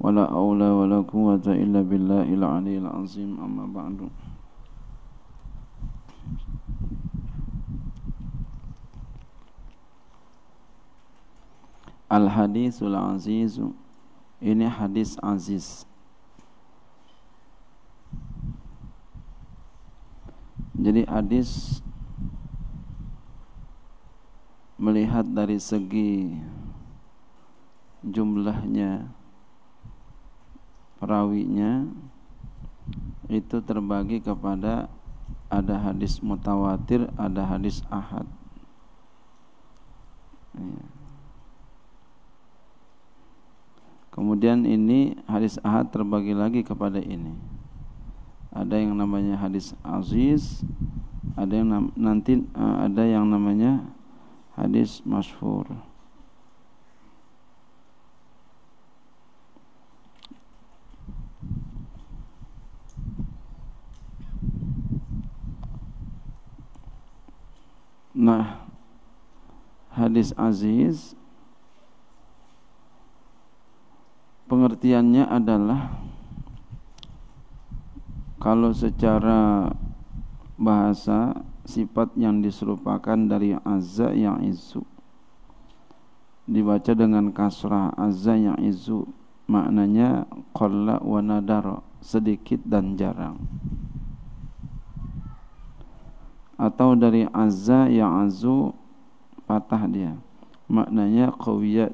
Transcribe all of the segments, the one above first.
ولا حول ولا قوة إلا بالله العلي العظيم أما بعد الحديث hadisul Azizu Ini hadis aziz Jadi hadis Melihat dari segi Jumlahnya Rawinya itu terbagi kepada ada hadis mutawatir, ada hadis ahad. Iya. Kemudian ini hadis ahad terbagi lagi kepada ini. Ada yang namanya hadis aziz, ada yang nanti eh, ada yang namanya hadis masyhur. Nah, hadis aziz pengertiannya adalah kalau secara bahasa sifat yang diserupakan dari azza yang izu dibaca dengan kasrah azza yang izu maknanya qalla wa nadara sedikit dan jarang atau dari azza yang azu patah dia maknanya kawiyat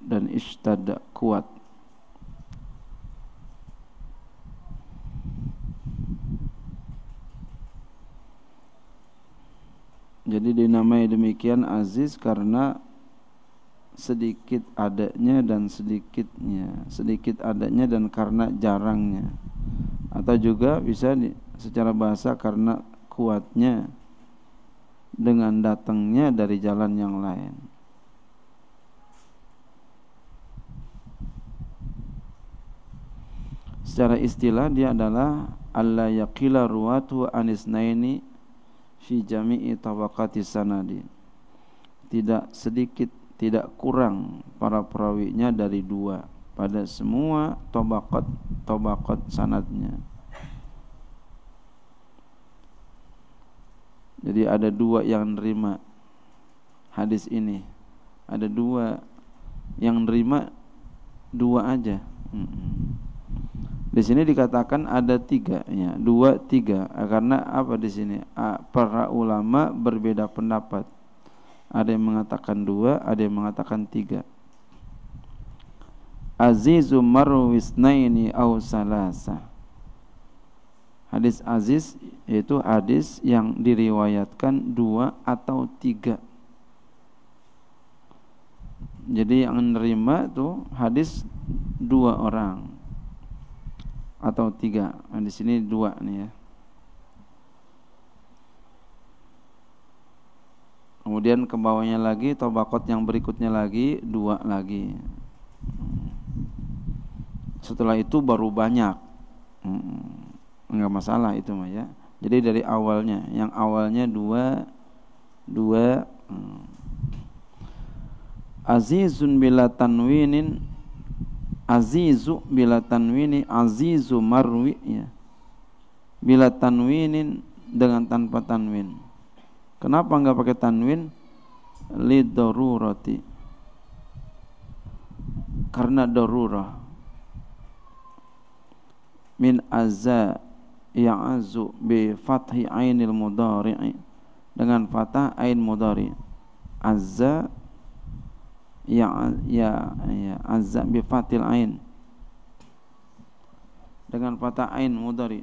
dan istadak kuat Jadi dinamai demikian aziz karena sedikit adanya dan sedikitnya, sedikit adanya dan karena jarangnya. Atau juga bisa di, secara bahasa karena kuatnya dengan datangnya dari jalan yang lain. Secara istilah dia adalah Allah yaqila ruwatu anisnaini fi jami'i tawakati sanadi. Tidak sedikit, tidak kurang para perawinya dari dua pada semua tobakot tobakot sanadnya. Jadi ada dua yang nerima hadis ini. Ada dua yang nerima dua aja. Di sini dikatakan ada tiga, ya dua tiga. Karena apa di sini? Para ulama berbeda pendapat. Ada yang mengatakan dua, ada yang mengatakan tiga. Azizu marwisnaini au salasah Hadis aziz yaitu hadis yang diriwayatkan dua atau tiga. Jadi yang menerima itu hadis dua orang atau tiga. Nah, di sini dua nih ya. Kemudian ke bawahnya lagi tobakot yang berikutnya lagi dua lagi. Setelah itu baru banyak. Hmm enggak masalah itu mah ya. Jadi dari awalnya, yang awalnya dua dua hmm. Azizun bila tanwinin Azizu bila tanwini Azizu marwi ya. Bila tanwinin dengan tanpa tanwin Kenapa enggak pakai tanwin? Lidorurati Karena darurah Min azza ya'azu bi fathi ainil mudari'i dengan fathah ain mudari azza ya ya ya azza bi fatil ain dengan fathah ain mudari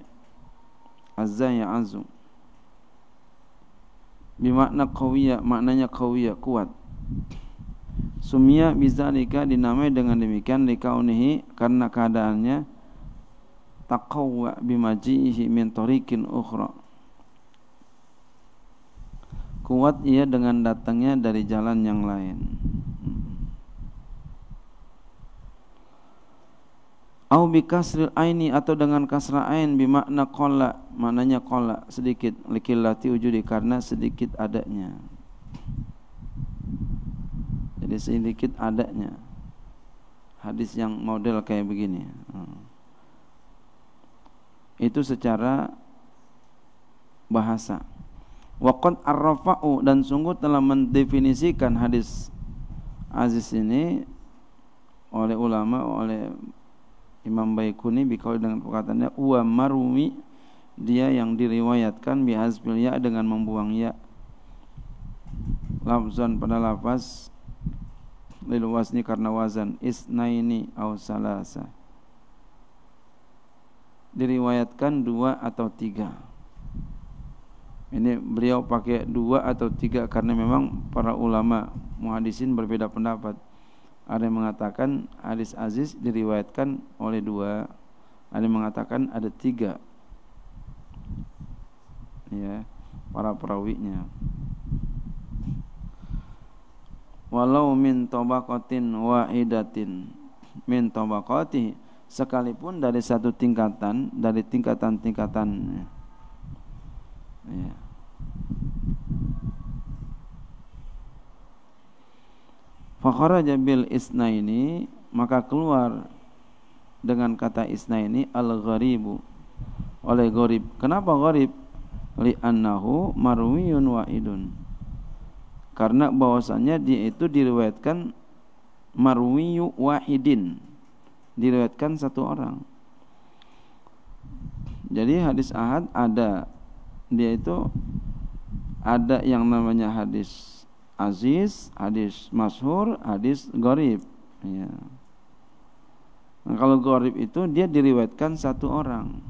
azza ya azu makna qawiyya maknanya qawiyya kuat sumia bizalika dinamai dengan demikian likaunihi karena keadaannya taqawwa bimaji'ihi min tariqin ukhra kuat ia dengan datangnya dari jalan yang lain au bi kasril aini atau dengan kasra ain bimakna kola mananya kola sedikit likillati ujudi karena sedikit adanya jadi sedikit adanya hadis yang model kayak begini hmm itu secara bahasa. Waqad arrafa'u dan sungguh telah mendefinisikan hadis Aziz ini oleh ulama oleh Imam Baikuni bikaul dengan perkataannya wa marumi dia yang diriwayatkan bihazfil ya dengan membuang ya lafzan pada lafaz lil wasni karena wazan isnaini au salasa diriwayatkan dua atau tiga. Ini beliau pakai dua atau tiga karena memang para ulama muhadisin berbeda pendapat. Ada yang mengatakan hadis aziz diriwayatkan oleh dua, ada yang mengatakan ada tiga. Ya, para perawinya. Walau min wa wahidatin min tabaqatihi sekalipun dari satu tingkatan dari tingkatan-tingkatan ya. Fakhara jabil isna ini maka keluar dengan kata isna ini al-gharibu oleh gharib. Kenapa gharib? annahu marwiyun wa'idun. Karena bahwasanya dia itu diriwayatkan marwiyu wahidin diriwayatkan satu orang. Jadi hadis ahad ada dia itu ada yang namanya hadis aziz, hadis mashur, hadis gorib. Ya. Nah, kalau gorib itu dia diriwayatkan satu orang.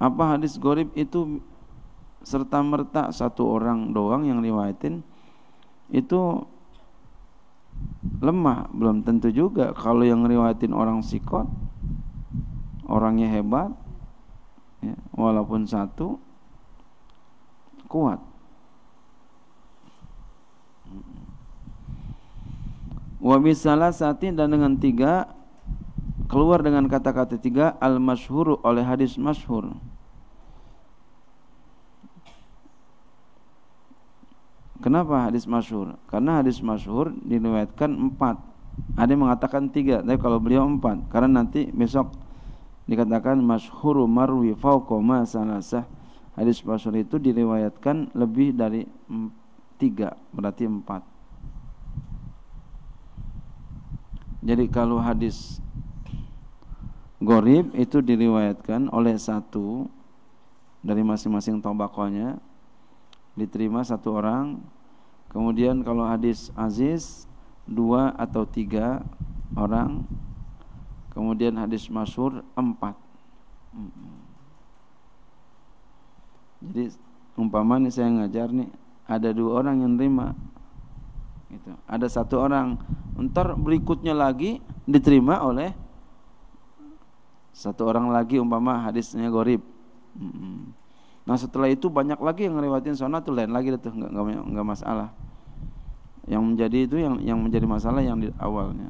Apa hadis gorib itu serta merta satu orang doang yang riwayatin? itu lemah belum tentu juga kalau yang riwayatin orang sikot orangnya hebat ya, walaupun satu kuat wabisalah satin dan dengan tiga keluar dengan kata-kata tiga al mashhuru oleh hadis mashhur Kenapa hadis masyhur? Karena hadis masyhur diriwayatkan empat. Ada yang mengatakan tiga, tapi kalau beliau empat, karena nanti besok dikatakan masyhur marwi fauqa ma Hadis masyhur itu diriwayatkan lebih dari tiga, berarti empat. Jadi kalau hadis gorib itu diriwayatkan oleh satu dari masing-masing tombakonya diterima satu orang Kemudian kalau hadis aziz dua atau tiga orang. Kemudian hadis masyur empat. Jadi umpama nih saya ngajar nih ada dua orang yang terima gitu. Ada satu orang ntar berikutnya lagi diterima oleh satu orang lagi umpama hadisnya gorib. Nah setelah itu banyak lagi yang ngelewatin sana tuh lain lagi tuh nggak nggak masalah yang menjadi itu yang yang menjadi masalah yang di awalnya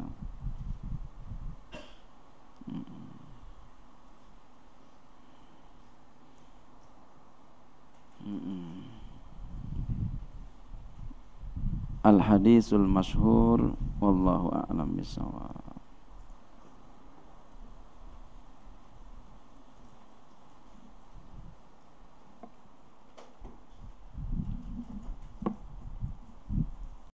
Al hadisul masyhur wallahu a'lam bisawab